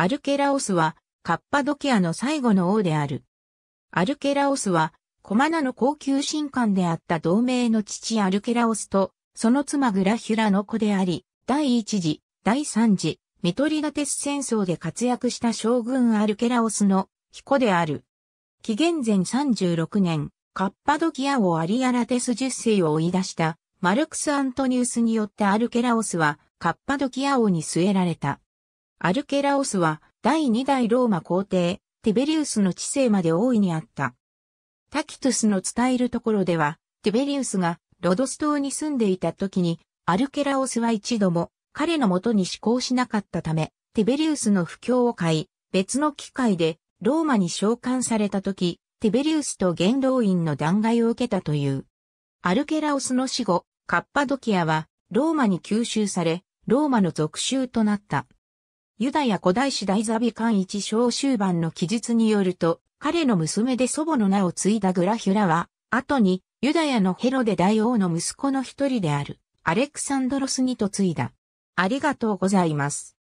アルケラオスはカッパドキアの最後の王である。アルケラオスはコマナの高級神官であった同盟の父アルケラオスとその妻グラヒュラの子であり、第一次、第三次、ミトリガテス戦争で活躍した将軍アルケラオスの彦である。紀元前36年、カッパドキア王アリアラテス10世を追い出したマルクス・アントニウスによってアルケラオスはカッパドキア王に据えられた。アルケラオスは第2代ローマ皇帝、ティベリウスの治世まで大いにあった。タキトゥスの伝えるところでは、ティベリウスがロドス島に住んでいた時に、アルケラオスは一度も彼のもとに思考しなかったため、ティベリウスの布教を買い、別の機会でローマに召喚された時、ティベリウスと元老院の弾劾を受けたという。アルケラオスの死後、カッパドキアはローマに吸収され、ローマの属州となった。ユダヤ古代史大ザビカン一小終盤の記述によると、彼の娘で祖母の名を継いだグラヒュラは、後にユダヤのヘロデ大王の息子の一人である、アレクサンドロスに嫁いだ。ありがとうございます。